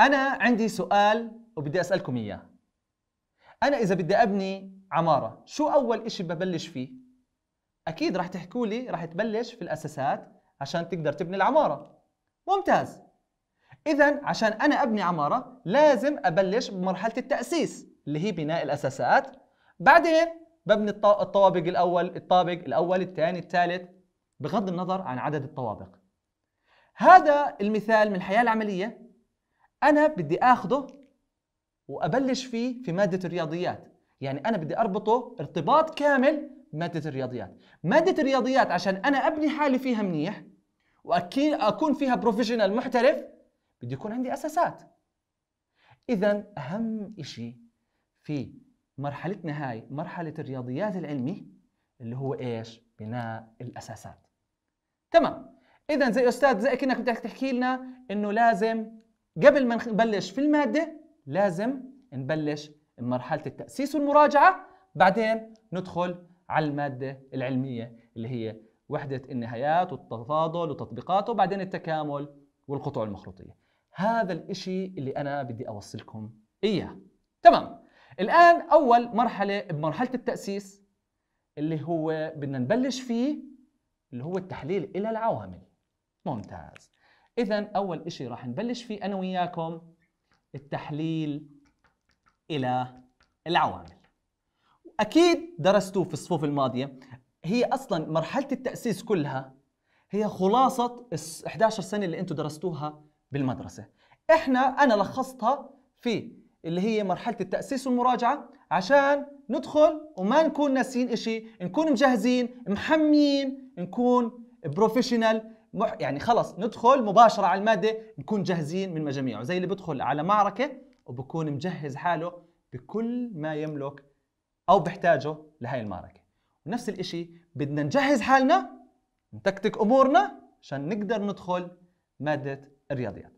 أنا عندي سؤال وبدي أسألكم إياه أنا إذا بدي أبني عمارة شو أول إشي ببلش فيه؟ أكيد رح تحكوا لي رح تبلش في الأساسات عشان تقدر تبني العمارة ممتاز إذا عشان أنا أبني عمارة لازم أبلش بمرحلة التأسيس اللي هي بناء الأساسات بعدين ببني الطوابق الأول الطابق الأول الثاني الثالث بغض النظر عن عدد الطوابق هذا المثال من الحياة العملية انا بدي اخذه وابلش فيه في ماده الرياضيات يعني انا بدي اربطه ارتباط كامل بماده الرياضيات ماده الرياضيات عشان انا ابني حالي فيها منيح واكيد اكون فيها بروفيشنال محترف بده يكون عندي اساسات اذا اهم شيء في مرحلتنا هاي مرحله الرياضيات العلمي اللي هو ايش بناء الاساسات تمام اذا زي استاذ زي كانك بدك تحكي لنا انه لازم قبل ما نبلش في المادة لازم نبلش بمرحلة التأسيس والمراجعة بعدين ندخل على المادة العلمية اللي هي وحدة النهايات والتفاضل وتطبيقاته وبعدين التكامل والقطع المخروطية هذا الإشي اللي أنا بدي أوصلكم إياه تمام الآن أول مرحلة بمرحلة التأسيس اللي هو بدنا نبلش فيه اللي هو التحليل إلى العوامل ممتاز إذا أول شيء راح نبلش فيه أنا وياكم التحليل إلى العوامل أكيد درستوه في الصفوف الماضية هي أصلا مرحلة التأسيس كلها هي خلاصة ال 11 سنة اللي أنتم درستوها بالمدرسة إحنا أنا لخصتها في اللي هي مرحلة التأسيس والمراجعة عشان ندخل وما نكون ناسيين شيء نكون مجهزين محميين نكون بروفيشنال مح يعني خلص ندخل مباشره على الماده نكون جاهزين من مجاميعه زي اللي بدخل على معركه وبكون مجهز حاله بكل ما يملك او بحتاجه لهي المعركه ونفس الإشي بدنا نجهز حالنا نتكتك امورنا عشان نقدر ندخل ماده الرياضيات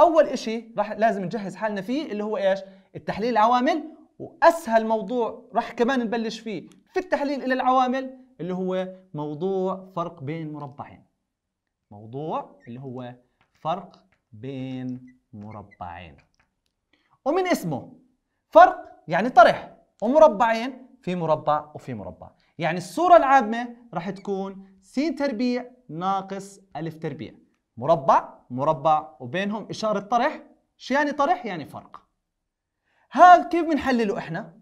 اول إشي راح لازم نجهز حالنا فيه اللي هو ايش التحليل العوامل واسهل موضوع راح كمان نبلش فيه في التحليل الى العوامل اللي هو موضوع فرق بين مربعين موضوع اللي هو فرق بين مربعين ومن اسمه فرق يعني طرح ومربعين في مربع وفي مربع يعني الصورة العامة راح تكون س تربيع ناقص ألف تربيع مربع مربع وبينهم إشارة طرح شو يعني طرح؟ يعني فرق هذا كيف بنحلله إحنا؟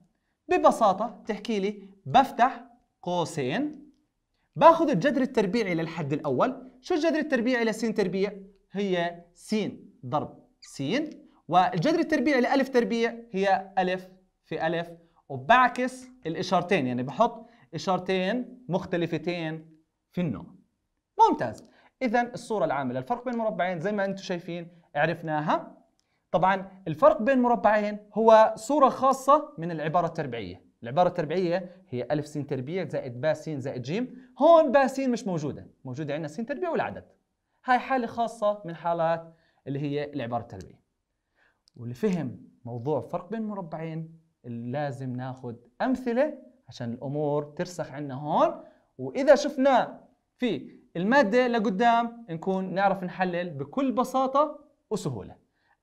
ببساطة بتحكي لي بفتح قوسين باخذ الجذر التربيعي للحد الاول شو الجذر التربيعي لسين تربيع هي س ضرب س والجذر التربيعي لألف تربيع هي ألف في ألف وبعكس الإشارتين يعني بحط إشارتين مختلفتين في النوع ممتاز إذا الصورة العامة للفرق بين مربعين زي ما أنتم شايفين عرفناها طبعا الفرق بين مربعين هو صورة خاصة من العبارة التربيعية العبارة التربيعية هي ألف سين تربيع زائد با سين زائد جيم هون با سين مش موجودة موجودة عندنا سين تربيع والعدد هاي حالة خاصة من حالات اللي هي العبارة التربيعية ولفهم موضوع فرق بين مربعين لازم ناخذ أمثلة عشان الأمور ترسخ عندنا هون وإذا شفنا في المادة لقدام نكون نعرف نحلل بكل بساطة وسهولة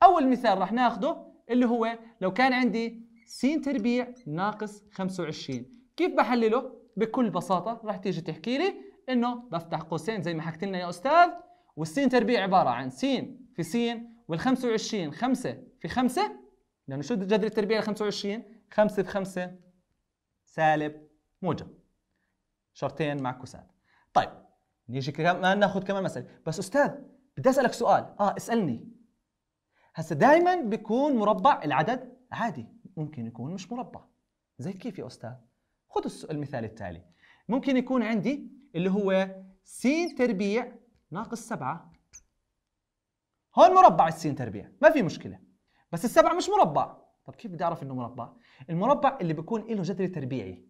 أول مثال راح ناخده اللي هو لو كان عندي س تربيع ناقص 25 كيف بحلله؟ بكل بساطة رح تيجي تحكي لي إنه بفتح قوسين زي ما حكت لنا يا أستاذ والسين تربيع عبارة عن س في س وال 25 5 في 5 لأنه شو جذر التربيع ل 25 5 في 5 سالب موجب شرطين مع كوسات طيب نيجي كمان ناخذ كمان مسألة بس أستاذ بدي أسألك سؤال آه اسألني هسا دائما بيكون مربع العدد عادي ممكن يكون مش مربع زي كيف يا أستاذ؟ خذ المثال التالي ممكن يكون عندي اللي هو س تربيع ناقص سبعة هون مربع السين تربيع ما في مشكلة بس السبعة مش مربع طب كيف بدي أعرف إنه مربع؟ المربع اللي بيكون له جذر تربيعي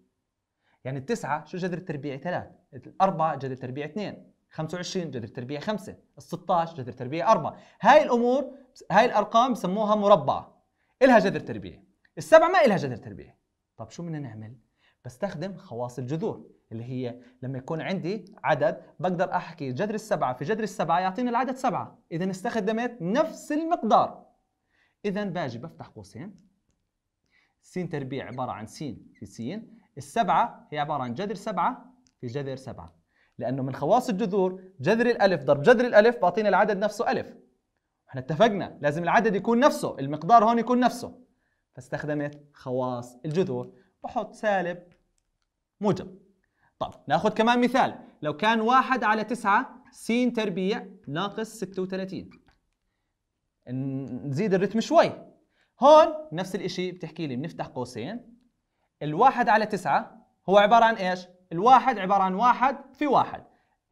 يعني التسعة شو جذر تربيعي ثلاث الأربعة جذر تربيعي اثنين 25 جذر تربيع 5 ال 16 جذر تربيع 4 هاي الامور هاي الارقام بسموها مربعه الها جذر تربيعي السبعه ما لها جذر تربيعي طب شو بدنا نعمل بستخدم خواص الجذور اللي هي لما يكون عندي عدد بقدر احكي جذر السبعه في جذر السبعه يعطيني العدد سبعه، اذا استخدمت نفس المقدار. اذا باجي بفتح قوسين س تربيع عباره عن س في س، السبعه هي عباره عن جذر سبعه في جذر سبعه، لانه من خواص الجذور جذر الالف ضرب جذر الالف بعطينا العدد نفسه الف. احنا اتفقنا لازم العدد يكون نفسه، المقدار هون يكون نفسه. فاستخدمت خواص الجذور بحط سالب موجب طب ناخذ كمان مثال لو كان واحد على تسعة س تربيع ناقص 36 نزيد الرتم شوي هون نفس الشيء بتحكي لي بنفتح قوسين الواحد على تسعة هو عبارة عن ايش؟ الواحد عبارة عن واحد في واحد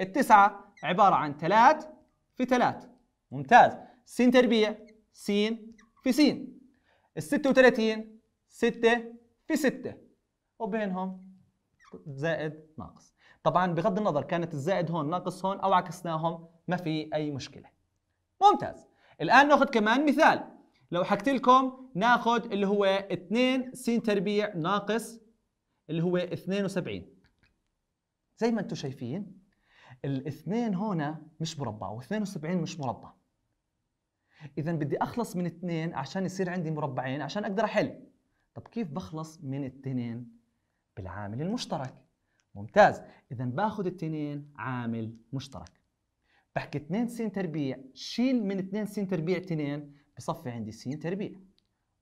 التسعة عبارة عن ثلاث في ثلاث ممتاز س تربيع س في س ال 36 6 في 6 وبينهم زائد ناقص طبعا بغض النظر كانت الزائد هون ناقص هون او عكسناهم ما في اي مشكله ممتاز الان ناخذ كمان مثال لو حكيت لكم ناخذ اللي هو 2 س تربيع ناقص اللي هو 72 زي ما انتم شايفين الاثنين هنا مش مربع و72 مش مربع اذا بدي اخلص من اثنين عشان يصير عندي مربعين عشان اقدر احل طب كيف بخلص من التنين بالعامل المشترك ممتاز اذا باخذ التنين عامل مشترك بحكي 2 س تربيع شيل من 2 س تربيع 2 بصفي عندي س تربيع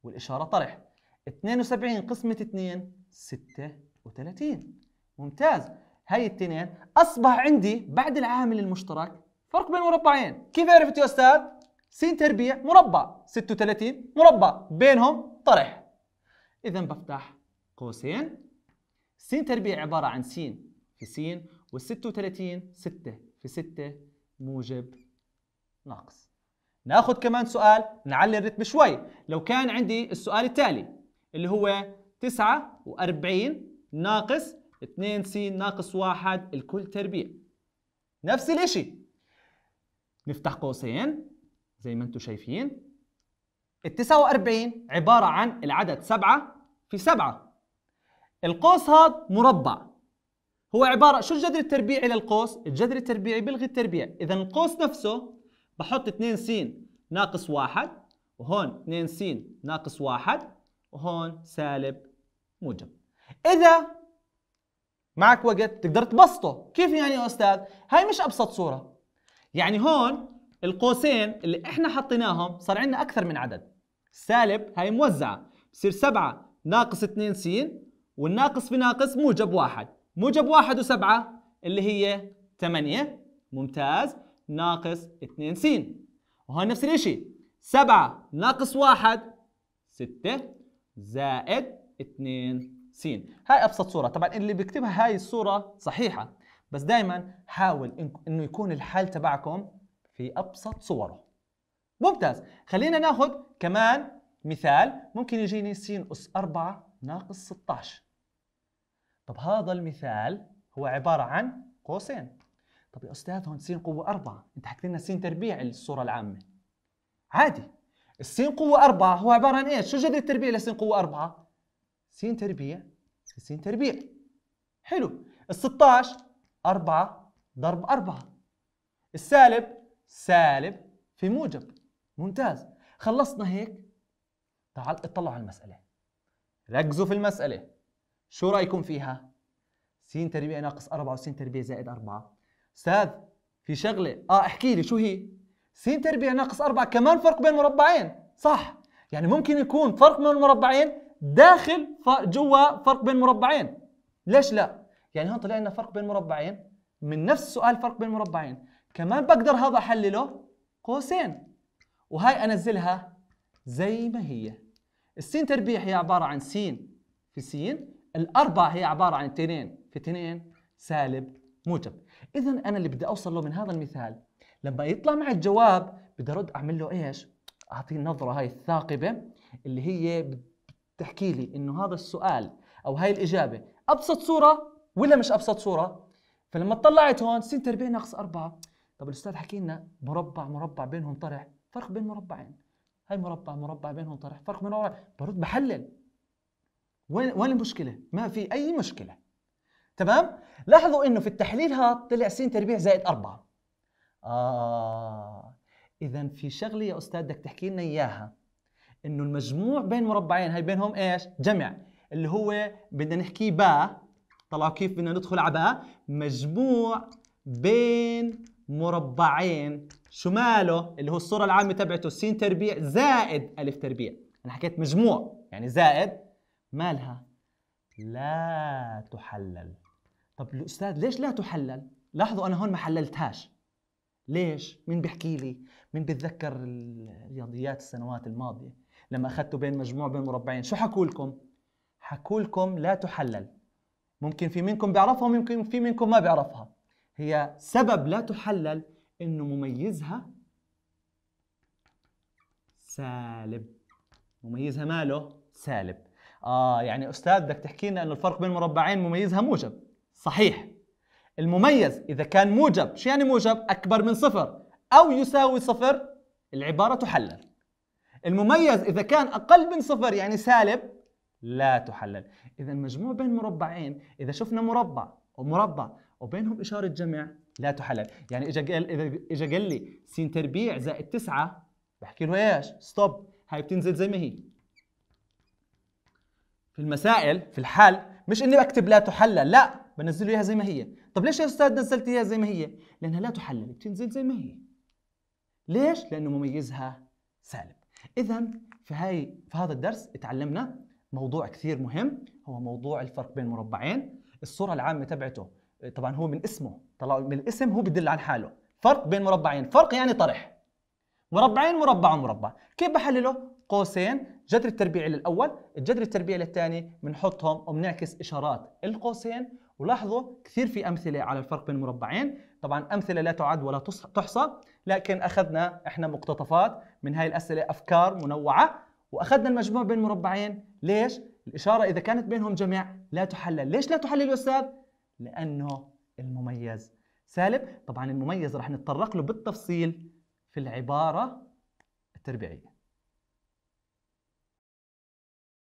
والاشاره طرح 72 قسمة 2 36 ممتاز هاي التنين اصبح عندي بعد العامل المشترك فرق بين مربعين كيف عرفت يا استاذ س تربيع مربع 36 مربع بينهم طرح إذا بفتح قوسين س تربيع عبارة عن س في س وال 36 6 في 6 موجب ناقص ناخذ كمان سؤال نعلي الرتم شوي لو كان عندي السؤال التالي اللي هو 49 ناقص 2 س ناقص 1 الكل تربيع نفس الشيء نفتح قوسين زي ما انتم شايفين ال 49 عبارة عن العدد 7 في 7 القوس هذا مربع هو عبارة شو الجذر التربيعي للقوس؟ الجذر التربيعي بلغي التربيع إذا القوس نفسه بحط 2 س ناقص 1 وهون 2 س ناقص 1 وهون سالب موجب إذا معك وقت تقدر تبسطه كيف يعني يا أستاذ؟ هاي مش أبسط صورة يعني هون القوسين اللي احنا حطيناهم صار عندنا اكثر من عدد سالب هاي موزعه بصير 7 ناقص 2 س والناقص في ناقص موجب واحد موجب واحد وسبعة اللي هي 8 ممتاز ناقص 2 س وهون نفس الشيء 7 ناقص واحد 6 زائد 2 س هاي ابسط صوره طبعا اللي بيكتبها هاي الصوره صحيحه بس دائما حاول انه يكون الحل تبعكم في أبسط صوره ممتاز خلينا ناخذ كمان مثال ممكن يجيني س أس 4 ناقص 16 طب هذا المثال هو عبارة عن قوسين طب يا أستاذ هون س قوة 4 أنت حكيت لنا س تربيع الصورة العامة عادي الس قوة 4 هو عبارة عن إيش؟ شو جذر التربيع لس قوة 4؟ س تربيع س تربيع حلو ال 16 4 ضرب 4 السالب سالب في موجب ممتاز خلصنا هيك تعال اطلعوا على المسألة ركزوا في المسألة شو رأيكم فيها؟ س تربيع ناقص 4 وس تربيع زائد 4 أستاذ في شغلة اه احكي لي شو هي؟ س تربيع ناقص 4 كمان فرق بين مربعين صح يعني ممكن يكون فرق بين المربعين داخل جوا فرق بين مربعين ليش لا؟ يعني هون طلع لنا فرق بين مربعين من نفس السؤال فرق بين مربعين كمان بقدر هذا احلله قوسين وهي انزلها زي ما هي السين تربيع هي عباره عن س في سين الاربع هي عباره عن 2 في 2 سالب موجب اذا انا اللي بدي اوصل له من هذا المثال لما يطلع معي الجواب بدي ارد اعمل له ايش اعطيه النظره هاي الثاقبه اللي هي بتحكي لي انه هذا السؤال او هاي الاجابه ابسط صوره ولا مش ابسط صوره فلما طلعت هون س تربيع ناقص 4 طب الاستاذ حكي لنا مربع مربع بينهم طرح فرق بين مربعين هاي مربع مربع بينهم طرح فرق بين مربع برد بحلل وين وين المشكله ما في اي مشكله تمام لاحظوا انه في التحليل هذا طلع س تربيع زائد أربعة اه اذا في شغله يا استاذ بدك تحكي لنا اياها انه المجموع بين مربعين هاي بينهم ايش جمع اللي هو بدنا نحكيه با طلعوا كيف بدنا ندخل على با مجموع بين مربعين شماله اللي هو الصورة العامة تبعته س تربيع زائد ألف تربيع أنا حكيت مجموع يعني زائد مالها لا تحلل طب الأستاذ ليش لا تحلل؟ لاحظوا أنا هون ما حللتهاش ليش؟ مين بيحكي لي؟ مين بيتذكر الرياضيات السنوات الماضية لما أخذتوا بين مجموع بين مربعين شو حكوا لكم؟ حكوا لكم لا تحلل ممكن في منكم بيعرفها وممكن في منكم ما بيعرفها هي سبب لا تحلل انه مميزها سالب مميزها ماله سالب اه يعني استاذ بدك تحكي لنا انه الفرق بين مربعين مميزها موجب صحيح المميز اذا كان موجب شو يعني موجب اكبر من صفر او يساوي صفر العباره تحلل المميز اذا كان اقل من صفر يعني سالب لا تحلل اذا المجموع بين مربعين اذا شفنا مربع ومربع وبينهم إشارة جمع لا تحلل يعني إجا قال إجا قال لي س تربيع زائد تسعة بحكي له ايش ستوب هاي بتنزل زي ما هي في المسائل في الحل مش اني بكتب لا تحلل لا بنزله اياها زي ما هي طب ليش يا استاذ نزلت اياها زي ما هي لانها لا تحلل بتنزل زي ما هي ليش لانه مميزها سالب اذا في هاي في هذا الدرس تعلمنا موضوع كثير مهم هو موضوع الفرق بين مربعين الصوره العامه تبعته طبعا هو من اسمه طلع من الاسم هو بدل عن حاله فرق بين مربعين فرق يعني طرح مربعين مربع ومربع كيف بحلله قوسين جذر التربيعي للاول الجذر التربيعي للثاني بنحطهم وبنعكس اشارات القوسين ولاحظوا كثير في امثله على الفرق بين المربعين طبعا امثله لا تعد ولا تحصى لكن اخذنا احنا مقتطفات من هاي الاسئله افكار منوعه واخذنا المجموع بين مربعين ليش الاشاره اذا كانت بينهم جمع لا تحلل ليش لا تحلل يا استاذ لأنه المميز سالب طبعا المميز رح نتطرق له بالتفصيل في العبارة التربيعية